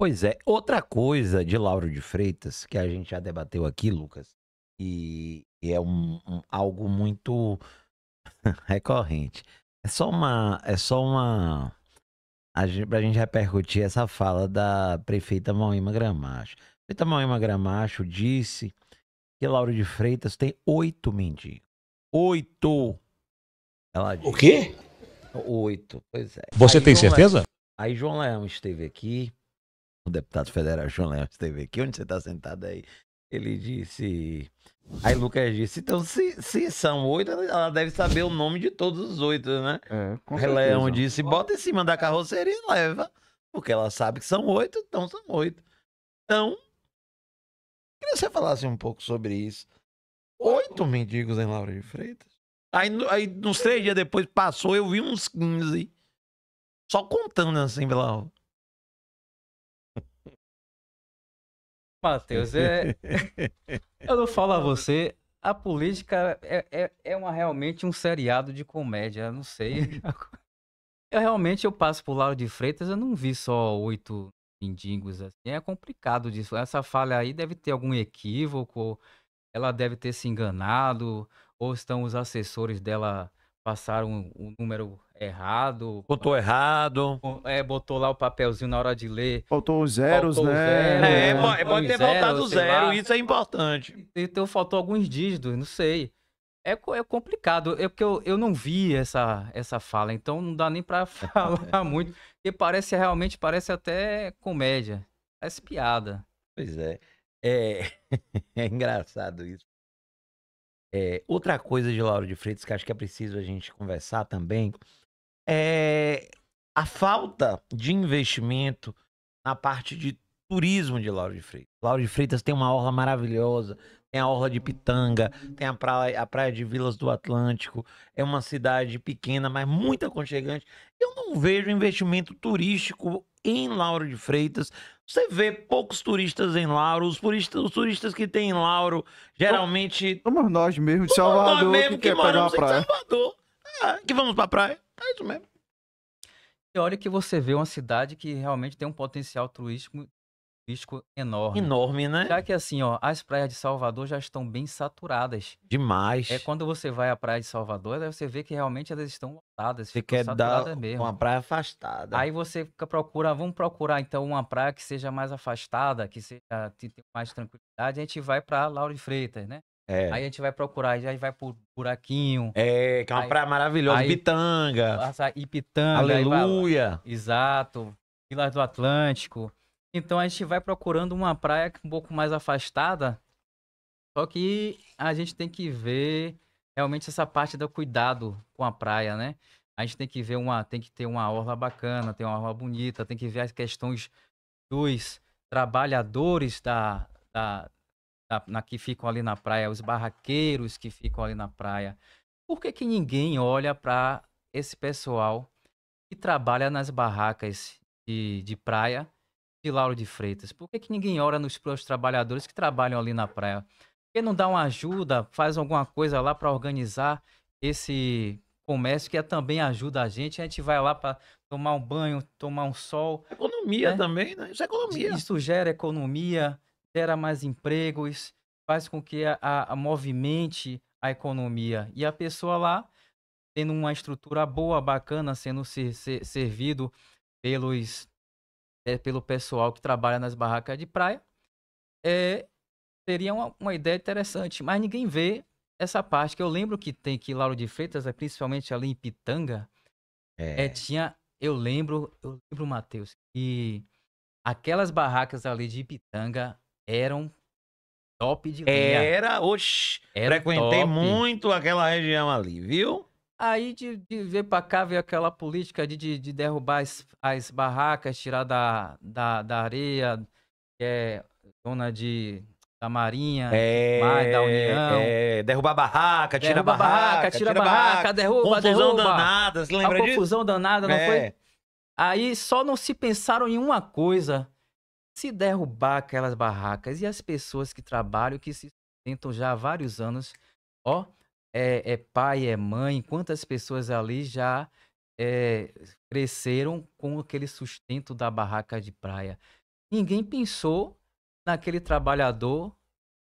Pois é. Outra coisa de Lauro de Freitas, que a gente já debateu aqui, Lucas, e, e é um, um, algo muito recorrente. É só uma. É só uma. A gente, pra gente repercutir essa fala da prefeita Moima Gramacho. prefeita Moima Gramacho disse que Lauro de Freitas tem oito mendigos. Oito! Ela disse. O quê? Oito, pois é. Você aí, tem João certeza? Aí João Leão esteve aqui o deputado federal João Leão esteve aqui, onde você está sentado aí, ele disse. Aí Lucas disse: então, se, se são oito, ela deve saber o nome de todos os oito, né? É, Leão disse: bota em cima da carroceria e leva, porque ela sabe que são oito, então são oito. Então, queria que você falasse um pouco sobre isso. Oito mendigos em Laura de Freitas. Aí, aí nos três dias depois passou, eu vi uns 15. Só contando assim, Bilal. Matheus, é... eu não falo a você, a política é, é, é uma, realmente um seriado de comédia, não sei. Eu realmente eu passo por lado de Freitas, eu não vi só oito mendigos assim. É complicado disso. Essa falha aí deve ter algum equívoco, ela deve ter se enganado, ou estão os assessores dela passaram o número errado. Botou errado. É, botou lá o papelzinho na hora de ler. faltou os zeros, faltou né? Zero, é, é, pode ter faltado zero, zero isso é importante. Então faltou alguns dígitos, não sei. É, é complicado, é porque eu, eu não vi essa, essa fala, então não dá nem para falar muito. E parece, realmente, parece até comédia. Parece piada. Pois é. É, é engraçado isso, é, outra coisa de Lauro de Freitas que acho que é preciso a gente conversar também é a falta de investimento na parte de turismo de Lauro de Freitas. Lauro de Freitas tem uma orla maravilhosa, tem a orla de Pitanga, tem a praia, a praia de Vilas do Atlântico, é uma cidade pequena, mas muito aconchegante. Eu não vejo investimento turístico em Lauro de Freitas você vê poucos turistas em Lauro. Os turistas, os turistas que tem em Lauro, geralmente. Somos nós mesmo, de Salvador. Nós mesmo que, que moramos em Salvador. É, que vamos pra praia. É isso mesmo. E olha que você vê uma cidade que realmente tem um potencial turístico risco enorme. Enorme, né? Já que assim, ó, as praias de Salvador já estão bem saturadas. É Demais. É quando você vai à praia de Salvador, aí você vê que realmente elas estão lotadas, você quer dar mesmo. Uma praia afastada. Aí você procura, vamos procurar então uma praia que seja mais afastada, que seja que tenha mais tranquilidade, a gente vai para Lauro de Freitas, né? É. Aí a gente vai procurar, aí vai por Buraquinho. É, que é uma aí, praia maravilhosa, Ipitanga. Ipitanga. Aleluia. Aí vai, exato. Pilar do Atlântico. Então a gente vai procurando uma praia é um pouco mais afastada. Só que a gente tem que ver realmente essa parte do cuidado com a praia, né? A gente tem que ver uma, tem que ter uma orla bacana, tem uma orla bonita, tem que ver as questões dos trabalhadores da, da, da na, que ficam ali na praia, os barraqueiros que ficam ali na praia. Por que, que ninguém olha para esse pessoal que trabalha nas barracas de, de praia? de Lauro de Freitas? Por que, que ninguém ora nos próprios trabalhadores que trabalham ali na praia? Por que não dá uma ajuda, faz alguma coisa lá para organizar esse comércio que é, também ajuda a gente? A gente vai lá para tomar um banho, tomar um sol. Economia né? também, né? Isso é economia. Isso gera economia, gera mais empregos, faz com que a, a, a movimente a economia. E a pessoa lá, tendo uma estrutura boa, bacana, sendo ser, ser, servido pelos é, pelo pessoal que trabalha nas barracas de praia, é, seria uma, uma, ideia interessante. Mas ninguém vê essa parte, que eu lembro que tem que Lauro de Freitas, é principalmente ali em Pitanga, é. é tinha, eu lembro, eu lembro, Matheus, que aquelas barracas ali de Pitanga eram top de linha. Era, oxi, Era frequentei top. muito aquela região ali, viu? Aí de, de ver para cá veio aquela política de, de, de, derrubar as, as barracas, tirar da, da, da areia, é, zona de, da Marinha, é, da União. É, derrubar barraca, tira derruba barraca, barraca, tira, barraca, barraca, derruba, confusão derruba. danada, você lembra A disso? confusão danada, não é. foi? Aí só não se pensaram em uma coisa, se derrubar aquelas barracas e as pessoas que trabalham, que se sustentam já há vários anos, ó é, é pai, é mãe, quantas pessoas ali já é, cresceram com aquele sustento da barraca de praia. Ninguém pensou naquele trabalhador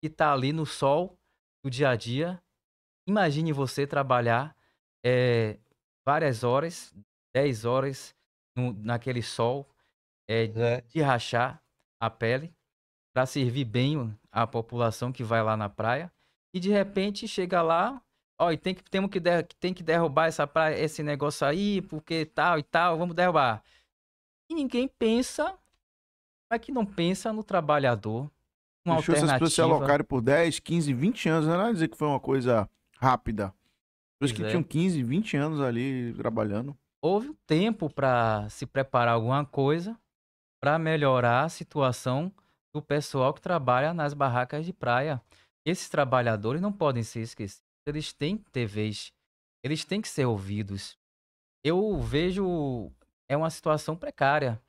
que está ali no sol do dia a dia. Imagine você trabalhar é, várias horas, 10 horas no, naquele sol, eh, é, de, de rachar a pele para servir bem a população que vai lá na praia. E de repente chega lá Ó, e tem que, temos que, der, tem que derrubar essa praia, esse negócio aí, porque tal e tal, vamos derrubar. E ninguém pensa, mas que não pensa no trabalhador. Uma Deixou alternativa. essas pessoas se alocarem por 10, 15, 20 anos, não é dizer que foi uma coisa rápida. Pessoas que é. tinham 15, 20 anos ali trabalhando. Houve um tempo para se preparar alguma coisa para melhorar a situação do pessoal que trabalha nas barracas de praia. Esses trabalhadores não podem ser esquecidos eles têm TVs, eles têm que ser ouvidos. Eu vejo é uma situação precária.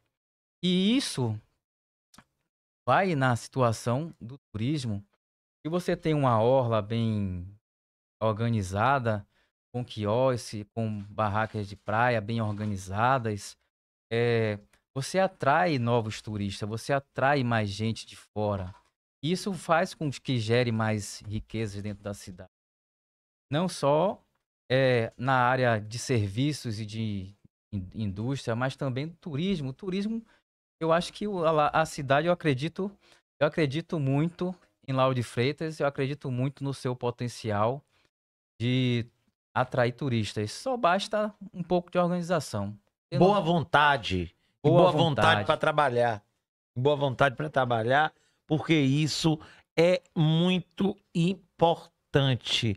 E isso vai na situação do turismo. Se você tem uma orla bem organizada, com quiosque, com barracas de praia bem organizadas, é, você atrai novos turistas, você atrai mais gente de fora. Isso faz com que gere mais riquezas dentro da cidade não só é, na área de serviços e de indústria, mas também do turismo. O turismo, eu acho que a, a cidade, eu acredito, eu acredito muito em Lauro de Freitas, eu acredito muito no seu potencial de atrair turistas. Só basta um pouco de organização. boa não... vontade. Boa, boa vontade, vontade para trabalhar. Boa vontade para trabalhar, porque isso é muito importante.